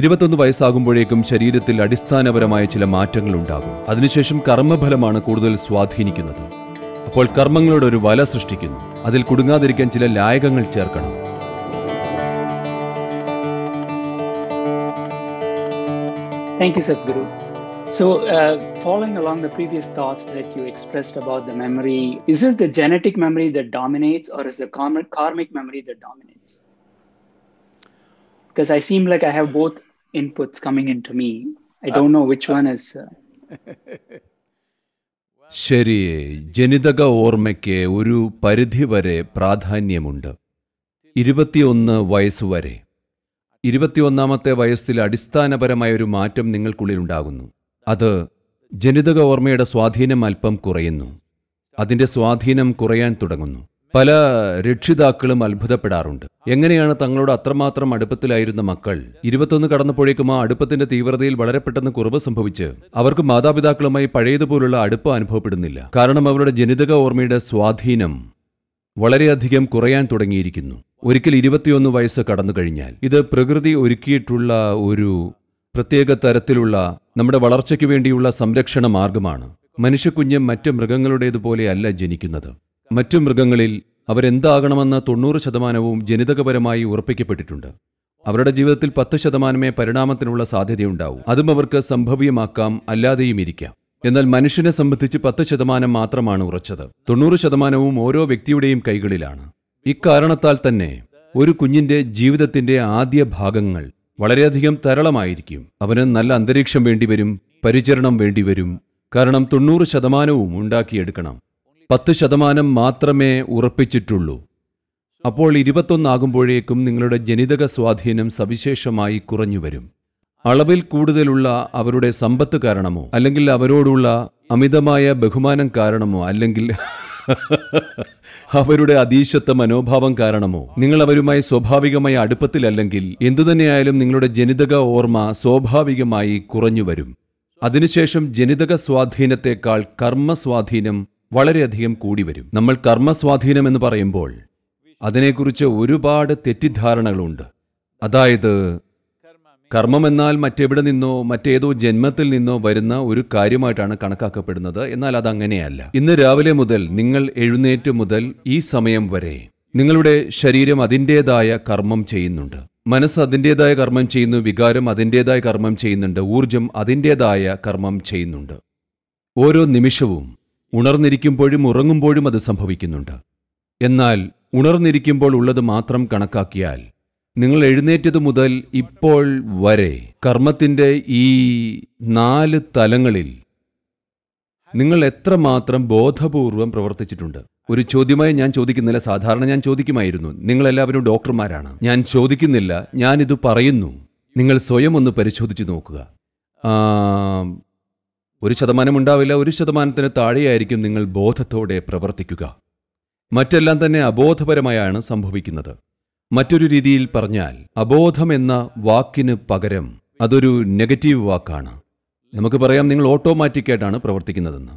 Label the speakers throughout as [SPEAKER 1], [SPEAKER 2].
[SPEAKER 1] ഇരുപത്തൊന്ന് വയസ്സാകുമ്പോഴേക്കും ശരീരത്തിൽ അടിസ്ഥാനപരമായ ചില മാറ്റങ്ങൾ ഉണ്ടാകും അതിനുശേഷം കർമ്മഫലമാണ് കൂടുതൽ സ്വാധീനിക്കുന്നത് അപ്പോൾ കർമ്മങ്ങളുടെ ഒരു വല സൃഷ്ടിക്കുന്നു അതിൽ കുടുങ്ങാതിരിക്കാൻ ചില ലായകങ്ങൾ ചേർക്കണം Thank you, Sadhguru. So, uh, following along the previous thoughts that you expressed about the memory, is this the genetic memory that dominates, or is the karmic memory that dominates? because I seem like I have both inputs coming into me. I don't know which one is. Uh... ശരി ജനിതക ഓർമ്മയ്ക്ക് ഒരു പരിധിവരെ പ്രാധാന്യമുണ്ട് ഇരുപത്തിയൊന്ന് വയസ്സുവരെ ഇരുപത്തിയൊന്നാമത്തെ വയസ്സിൽ അടിസ്ഥാനപരമായ ഒരു മാറ്റം നിങ്ങൾക്കുള്ളിൽ ഉണ്ടാകുന്നു അത് ജനിതക ഓർമ്മയുടെ സ്വാധീനം അല്പം കുറയുന്നു അതിൻ്റെ സ്വാധീനം കുറയാൻ തുടങ്ങുന്നു പല രക്ഷിതാക്കളും അത്ഭുതപ്പെടാറുണ്ട് എങ്ങനെയാണ് തങ്ങളോട് അത്രമാത്രം അടുപ്പത്തിലായിരുന്ന മക്കൾ ഇരുപത്തൊന്ന് കടന്നപ്പോഴേക്കും ആ അടുപ്പത്തിന്റെ തീവ്രതയിൽ വളരെ പെട്ടെന്ന് കുറവ് സംഭവിച്ച് അവർക്ക് മാതാപിതാക്കളുമായി പഴയതുപോലുള്ള അടുപ്പ് അനുഭവപ്പെടുന്നില്ല കാരണം അവരുടെ ജനിതക ഓർമ്മയുടെ സ്വാധീനം വളരെയധികം കുറയാൻ തുടങ്ങിയിരിക്കുന്നു ഒരിക്കൽ ഇരുപത്തിയൊന്ന് വയസ്സ് കടന്നു കഴിഞ്ഞാൽ ഇത് പ്രകൃതി ഒരുക്കിയിട്ടുള്ള ഒരു പ്രത്യേക തരത്തിലുള്ള നമ്മുടെ വളർച്ചയ്ക്ക് വേണ്ടിയുള്ള സംരക്ഷണ മാർഗമാണ് മനുഷ്യക്കുഞ്ഞ് മറ്റ് മൃഗങ്ങളുടേതുപോലെയല്ല ജനിക്കുന്നത് മറ്റു മൃഗങ്ങളിൽ അവരെന്താകണമെന്ന തൊണ്ണൂറ് ശതമാനവും ജനിതകപരമായി ഉറപ്പിക്കപ്പെട്ടിട്ടുണ്ട് അവരുടെ ജീവിതത്തിൽ പത്ത് ശതമാനമേ പരിണാമത്തിനുള്ള സാധ്യതയുണ്ടാവും അതും അവർക്ക് സംഭവ്യമാക്കാം അല്ലാതെയും ഇരിക്കാം എന്നാൽ മനുഷ്യനെ സംബന്ധിച്ച് പത്ത് ശതമാനം മാത്രമാണ് ഉറച്ചത് തൊണ്ണൂറ് ശതമാനവും ഓരോ വ്യക്തിയുടെയും കൈകളിലാണ് ഇക്കാരണത്താൽ തന്നെ ഒരു കുഞ്ഞിന്റെ ജീവിതത്തിന്റെ ആദ്യ ഭാഗങ്ങൾ വളരെയധികം തരളമായിരിക്കും അവന് നല്ല അന്തരീക്ഷം വേണ്ടിവരും പരിചരണം വേണ്ടിവരും കാരണം തൊണ്ണൂറ് ശതമാനവും ഉണ്ടാക്കിയെടുക്കണം പത്ത് ശതമാനം മാത്രമേ ഉറപ്പിച്ചിട്ടുള്ളൂ അപ്പോൾ ഇരുപത്തൊന്നാകുമ്പോഴേക്കും നിങ്ങളുടെ ജനിതക സ്വാധീനം സവിശേഷമായി കുറഞ്ഞുവരും അളവിൽ കൂടുതലുള്ള അവരുടെ സമ്പത്ത് കാരണമോ അല്ലെങ്കിൽ അവരോടുള്ള അമിതമായ ബഹുമാനം കാരണമോ അല്ലെങ്കിൽ അവരുടെ അതീശത്വ മനോഭാവം കാരണമോ നിങ്ങൾ അവരുമായി സ്വാഭാവികമായി അടുപ്പത്തിലല്ലെങ്കിൽ എന്തുതന്നെയായാലും നിങ്ങളുടെ ജനിതക ഓർമ്മ സ്വാഭാവികമായി കുറഞ്ഞു വരും അതിനുശേഷം ജനിതക സ്വാധീനത്തെക്കാൾ കർമ്മ സ്വാധീനം വളരെയധികം കൂടി വരും നമ്മൾ കർമ്മസ്വാധീനം എന്ന് പറയുമ്പോൾ അതിനെക്കുറിച്ച് ഒരുപാട് തെറ്റിദ്ധാരണകളുണ്ട് അതായത് കർമ്മം എന്നാൽ മറ്റെവിടെ നിന്നോ മറ്റേതോ ജന്മത്തിൽ നിന്നോ വരുന്ന ഒരു കാര്യമായിട്ടാണ് കണക്കാക്കപ്പെടുന്നത് എന്നാൽ അതങ്ങനെയല്ല ഇന്ന് രാവിലെ മുതൽ നിങ്ങൾ എഴുന്നേറ്റ് മുതൽ ഈ സമയം വരെ നിങ്ങളുടെ ശരീരം അതിൻ്റേതായ കർമ്മം ചെയ്യുന്നുണ്ട് മനസ്സ് അതിൻ്റേതായ കർമ്മം ചെയ്യുന്നു വികാരം അതിൻ്റേതായ കർമ്മം ചെയ്യുന്നുണ്ട് ഊർജം അതിൻ്റേതായ കർമ്മം ചെയ്യുന്നുണ്ട് ഓരോ നിമിഷവും ഉണർന്നിരിക്കുമ്പോഴും ഉറങ്ങുമ്പോഴും അത് സംഭവിക്കുന്നുണ്ട് എന്നാൽ ഉണർന്നിരിക്കുമ്പോൾ ഉള്ളത് മാത്രം കണക്കാക്കിയാൽ നിങ്ങൾ എഴുന്നേറ്റത് മുതൽ ഇപ്പോൾ വരെ കർമ്മത്തിൻ്റെ ഈ നാല് തലങ്ങളിൽ നിങ്ങൾ എത്രമാത്രം ബോധപൂർവം പ്രവർത്തിച്ചിട്ടുണ്ട് ഒരു ചോദ്യമായി ഞാൻ ചോദിക്കുന്നില്ല സാധാരണ ഞാൻ ചോദിക്കുമായിരുന്നു നിങ്ങളെല്ലാവരും ഡോക്ടർമാരാണ് ഞാൻ ചോദിക്കുന്നില്ല ഞാനിത് പറയുന്നു നിങ്ങൾ സ്വയം ഒന്ന് പരിശോധിച്ച് നോക്കുക ഒരു ശതമാനം ഉണ്ടാവില്ല ഒരു ശതമാനത്തിന് താഴെയായിരിക്കും നിങ്ങൾ ബോധത്തോടെ പ്രവർത്തിക്കുക മറ്റെല്ലാം തന്നെ അബോധപരമായാണ് സംഭവിക്കുന്നത് മറ്റൊരു രീതിയിൽ പറഞ്ഞാൽ അബോധം എന്ന വാക്കിന് പകരം അതൊരു നെഗറ്റീവ് വാക്കാണ് നമുക്ക് പറയാം നിങ്ങൾ ഓട്ടോമാറ്റിക്കായിട്ടാണ് പ്രവർത്തിക്കുന്നതെന്ന്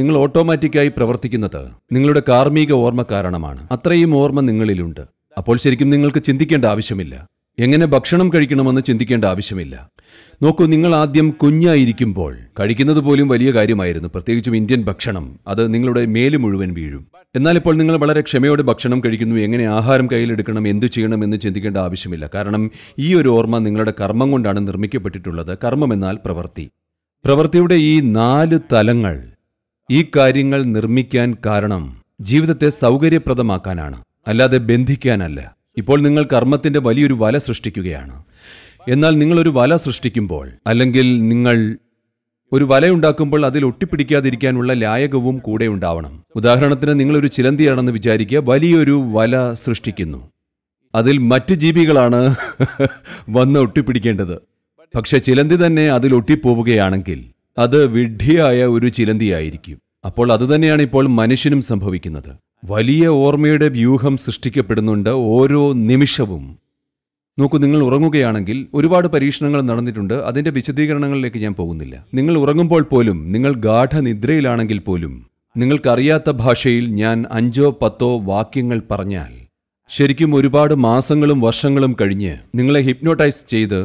[SPEAKER 1] നിങ്ങൾ ഓട്ടോമാറ്റിക്കായി പ്രവർത്തിക്കുന്നത് നിങ്ങളുടെ കാർമ്മിക ഓർമ്മ കാരണമാണ് അത്രയും ഓർമ്മ നിങ്ങളിലുണ്ട് അപ്പോൾ ശരിക്കും നിങ്ങൾക്ക് ചിന്തിക്കേണ്ട ആവശ്യമില്ല എങ്ങനെ ഭക്ഷണം കഴിക്കണമെന്ന് ചിന്തിക്കേണ്ട ആവശ്യമില്ല നോക്കൂ നിങ്ങൾ ആദ്യം കുഞ്ഞായിരിക്കുമ്പോൾ കഴിക്കുന്നത് പോലും വലിയ കാര്യമായിരുന്നു പ്രത്യേകിച്ചും ഇന്ത്യൻ ഭക്ഷണം അത് നിങ്ങളുടെ മേല് മുഴുവൻ വീഴും എന്നാൽ ഇപ്പോൾ നിങ്ങൾ വളരെ ക്ഷമയോടെ ഭക്ഷണം കഴിക്കുന്നു എങ്ങനെ ആഹാരം കയ്യിലെടുക്കണം എന്തു ചെയ്യണം എന്ന് ചിന്തിക്കേണ്ട ആവശ്യമില്ല കാരണം ഈ ഒരു ഓർമ്മ നിങ്ങളുടെ കർമ്മം കൊണ്ടാണ് നിർമ്മിക്കപ്പെട്ടിട്ടുള്ളത് കർമ്മം എന്നാൽ പ്രവൃത്തി പ്രവൃത്തിയുടെ ഈ നാല് തലങ്ങൾ ഈ കാര്യങ്ങൾ നിർമ്മിക്കാൻ കാരണം ജീവിതത്തെ സൗകര്യപ്രദമാക്കാനാണ് അല്ലാതെ ബന്ധിക്കാനല്ല ഇപ്പോൾ നിങ്ങൾ കർമ്മത്തിൻ്റെ വലിയൊരു വല സൃഷ്ടിക്കുകയാണ് എന്നാൽ നിങ്ങളൊരു വല സൃഷ്ടിക്കുമ്പോൾ അല്ലെങ്കിൽ നിങ്ങൾ ഒരു വലയുണ്ടാക്കുമ്പോൾ അതിൽ ഒട്ടിപ്പിടിക്കാതിരിക്കാനുള്ള ലായകവും കൂടെ ഉണ്ടാവണം ഉദാഹരണത്തിന് നിങ്ങളൊരു ചിലന്തിയാണെന്ന് വിചാരിക്കുക വലിയൊരു വല സൃഷ്ടിക്കുന്നു അതിൽ മറ്റ് ജീവികളാണ് വന്ന് ഒട്ടിപ്പിടിക്കേണ്ടത് പക്ഷെ ചിലന്തി തന്നെ അതിൽ ഒട്ടിപ്പോവുകയാണെങ്കിൽ അത് വിഡ്ഢിയായ ഒരു ചിലന്തിയായിരിക്കും അപ്പോൾ അതുതന്നെയാണ് ഇപ്പോൾ മനുഷ്യനും സംഭവിക്കുന്നത് വലിയ ഓർമ്മയുടെ വ്യൂഹം സൃഷ്ടിക്കപ്പെടുന്നുണ്ട് ഓരോ നിമിഷവും നോക്കൂ നിങ്ങൾ ഉറങ്ങുകയാണെങ്കിൽ ഒരുപാട് പരീക്ഷണങ്ങൾ നടന്നിട്ടുണ്ട് അതിൻ്റെ വിശദീകരണങ്ങളിലേക്ക് ഞാൻ പോകുന്നില്ല നിങ്ങൾ ഉറങ്ങുമ്പോൾ പോലും നിങ്ങൾ ഗാഠനിദ്രയിലാണെങ്കിൽ പോലും നിങ്ങൾക്കറിയാത്ത ഭാഷയിൽ ഞാൻ അഞ്ചോ പത്തോ വാക്യങ്ങൾ പറഞ്ഞാൽ ശരിക്കും ഒരുപാട് മാസങ്ങളും വർഷങ്ങളും കഴിഞ്ഞ് നിങ്ങളെ ഹിപ്നോട്ടൈസ് ചെയ്ത്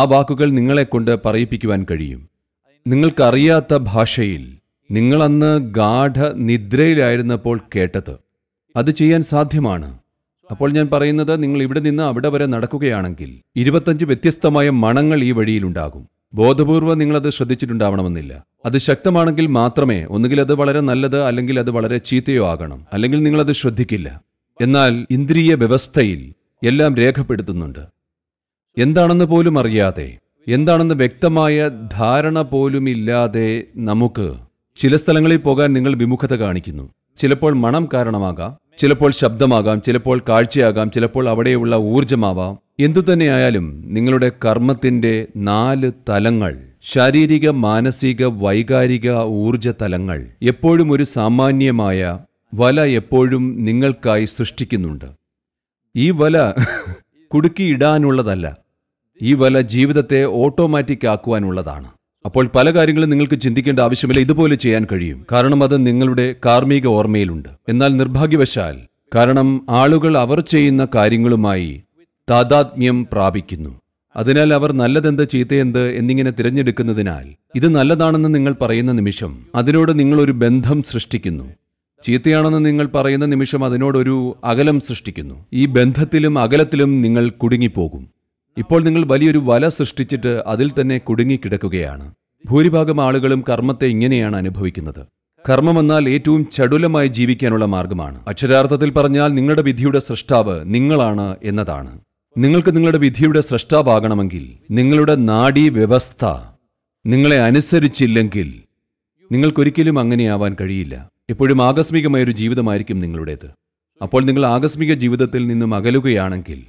[SPEAKER 1] ആ വാക്കുകൾ നിങ്ങളെക്കൊണ്ട് പറയിപ്പിക്കുവാൻ കഴിയും നിങ്ങൾക്കറിയാത്ത ഭാഷയിൽ നിങ്ങളന്ന് ഗാഠനിദ്രയിലായിരുന്നപ്പോൾ നിദ്രയിലായിരുന്നപ്പോൾ കേട്ടത് അത് ചെയ്യാൻ സാധ്യമാണ് അപ്പോൾ ഞാൻ പറയുന്നത് നിങ്ങൾ ഇവിടെ നിന്ന് അവിടെ വരെ നടക്കുകയാണെങ്കിൽ ഇരുപത്തഞ്ച് വ്യത്യസ്തമായ മണങ്ങൾ ഈ വഴിയിലുണ്ടാകും ബോധപൂർവ്വം നിങ്ങളത് ശ്രദ്ധിച്ചിട്ടുണ്ടാവണമെന്നില്ല അത് ശക്തമാണെങ്കിൽ മാത്രമേ ഒന്നുകിൽ അത് വളരെ നല്ലത് അല്ലെങ്കിൽ അത് വളരെ ചീത്തയോ ആകണം അല്ലെങ്കിൽ നിങ്ങളത് ശ്രദ്ധിക്കില്ല എന്നാൽ ഇന്ദ്രിയ വ്യവസ്ഥയിൽ എല്ലാം രേഖപ്പെടുത്തുന്നുണ്ട് എന്താണെന്ന് പോലും അറിയാതെ എന്താണെന്ന് വ്യക്തമായ ധാരണ പോലുമില്ലാതെ നമുക്ക് ചില സ്ഥലങ്ങളിൽ പോകാൻ നിങ്ങൾ വിമുഖത കാണിക്കുന്നു ചിലപ്പോൾ മണം കാരണമാകാം ചിലപ്പോൾ ശബ്ദമാകാം ചിലപ്പോൾ കാഴ്ചയാകാം ചിലപ്പോൾ അവിടെയുള്ള ഊർജമാവാം എന്തുതന്നെയായാലും നിങ്ങളുടെ കർമ്മത്തിന്റെ നാല് തലങ്ങൾ ശാരീരിക മാനസിക വൈകാരിക ഊർജ തലങ്ങൾ എപ്പോഴും ഒരു സാമാന്യമായ വല എപ്പോഴും നിങ്ങൾക്കായി സൃഷ്ടിക്കുന്നുണ്ട് ഈ വല കുടുക്കിയിടാനുള്ളതല്ല ഈ വല ജീവിതത്തെ ഓട്ടോമാറ്റിക് ആക്കുവാനുള്ളതാണ് അപ്പോൾ പല കാര്യങ്ങളും നിങ്ങൾക്ക് ചിന്തിക്കേണ്ട ആവശ്യമില്ല ഇതുപോലെ ചെയ്യാൻ കഴിയും കാരണം അത് നിങ്ങളുടെ കാർമിക ഓർമ്മയിലുണ്ട് എന്നാൽ നിർഭാഗ്യവശാൽ കാരണം ആളുകൾ അവർ ചെയ്യുന്ന കാര്യങ്ങളുമായി താതാത്മ്യം പ്രാപിക്കുന്നു അതിനാൽ അവർ നല്ലതെന്ത് ചീത്തയെന്ത് എന്നിങ്ങനെ തിരഞ്ഞെടുക്കുന്നതിനാൽ ഇത് നല്ലതാണെന്ന് നിങ്ങൾ പറയുന്ന നിമിഷം അതിനോട് നിങ്ങൾ ഒരു ബന്ധം സൃഷ്ടിക്കുന്നു ചീത്തയാണെന്ന് നിങ്ങൾ പറയുന്ന നിമിഷം അതിനോടൊരു അകലം സൃഷ്ടിക്കുന്നു ഈ ബന്ധത്തിലും അകലത്തിലും നിങ്ങൾ കുടുങ്ങിപ്പോകും ഇപ്പോൾ നിങ്ങൾ വലിയൊരു വല സൃഷ്ടിച്ചിട്ട് അതിൽ തന്നെ കുടുങ്ങിക്കിടക്കുകയാണ് ഭൂരിഭാഗം ആളുകളും കർമ്മത്തെ ഇങ്ങനെയാണ് അനുഭവിക്കുന്നത് കർമ്മം എന്നാൽ ഏറ്റവും ചടുലമായി ജീവിക്കാനുള്ള മാർഗമാണ് അക്ഷരാർത്ഥത്തിൽ പറഞ്ഞാൽ നിങ്ങളുടെ വിധിയുടെ സൃഷ്ടാവ് നിങ്ങളാണ് എന്നതാണ് നിങ്ങൾക്ക് നിങ്ങളുടെ വിധിയുടെ സൃഷ്ടാവാകണമെങ്കിൽ നിങ്ങളുടെ നാഡീ വ്യവസ്ഥ നിങ്ങളെ അനുസരിച്ചില്ലെങ്കിൽ നിങ്ങൾക്കൊരിക്കലും അങ്ങനെയാവാൻ കഴിയില്ല എപ്പോഴും ആകസ്മികമായൊരു ജീവിതമായിരിക്കും നിങ്ങളുടേത് അപ്പോൾ നിങ്ങൾ ആകസ്മിക ജീവിതത്തിൽ നിന്നും അകലുകയാണെങ്കിൽ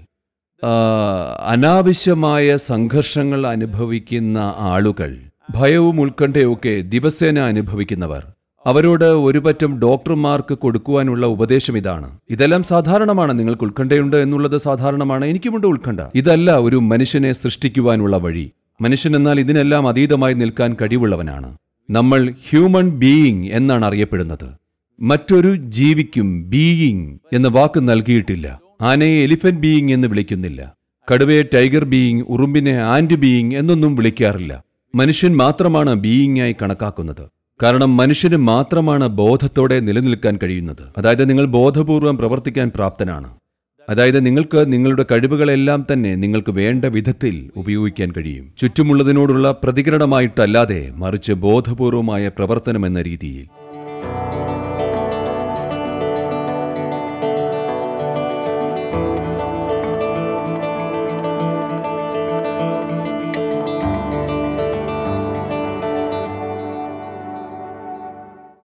[SPEAKER 1] അനാവശ്യമായ സംഘർഷങ്ങൾ അനുഭവിക്കുന്ന ആളുകൾ ഭയവും ഉത്കണ്ഠയൊക്കെ ദിവസേന അനുഭവിക്കുന്നവർ അവരോട് ഒരു പറ്റം ഡോക്ടർമാർക്ക് കൊടുക്കുവാനുള്ള ഉപദേശം ഇതാണ് ഇതെല്ലാം സാധാരണമാണ് നിങ്ങൾക്ക് ഉത്കണ്ഠയുണ്ട് എന്നുള്ളത് സാധാരണമാണ് എനിക്കുമുണ്ട് ഉത്കണ്ഠ ഇതല്ല ഒരു മനുഷ്യനെ സൃഷ്ടിക്കുവാനുള്ള വഴി മനുഷ്യൻ എന്നാൽ ഇതിനെല്ലാം അതീതമായി നിൽക്കാൻ കഴിവുള്ളവനാണ് നമ്മൾ ഹ്യൂമൻ ബീയിങ് എന്നാണ് അറിയപ്പെടുന്നത് മറ്റൊരു ജീവിക്കും ബീയിങ് എന്ന വാക്ക് നൽകിയിട്ടില്ല ആനയെ എലിഫന്റ് ബീയിങ് എന്ന് വിളിക്കുന്നില്ല കടുവയെ ടൈഗർ ബീയിങ് ഉറുമ്പിനെ ആൻഡ് ബീയിങ് എന്നൊന്നും വിളിക്കാറില്ല മനുഷ്യൻ മാത്രമാണ് ബീയിങ്ങായി കണക്കാക്കുന്നത് കാരണം മനുഷ്യന് മാത്രമാണ് ബോധത്തോടെ നിലനിൽക്കാൻ കഴിയുന്നത് അതായത് നിങ്ങൾ ബോധപൂർവം പ്രവർത്തിക്കാൻ പ്രാപ്തനാണ് അതായത് നിങ്ങൾക്ക് നിങ്ങളുടെ കഴിവുകളെല്ലാം തന്നെ നിങ്ങൾക്ക് വേണ്ട വിധത്തിൽ ഉപയോഗിക്കാൻ കഴിയും ചുറ്റുമുള്ളതിനോടുള്ള പ്രതികരണമായിട്ടല്ലാതെ മറിച്ച് ബോധപൂർവമായ പ്രവർത്തനം എന്ന രീതിയിൽ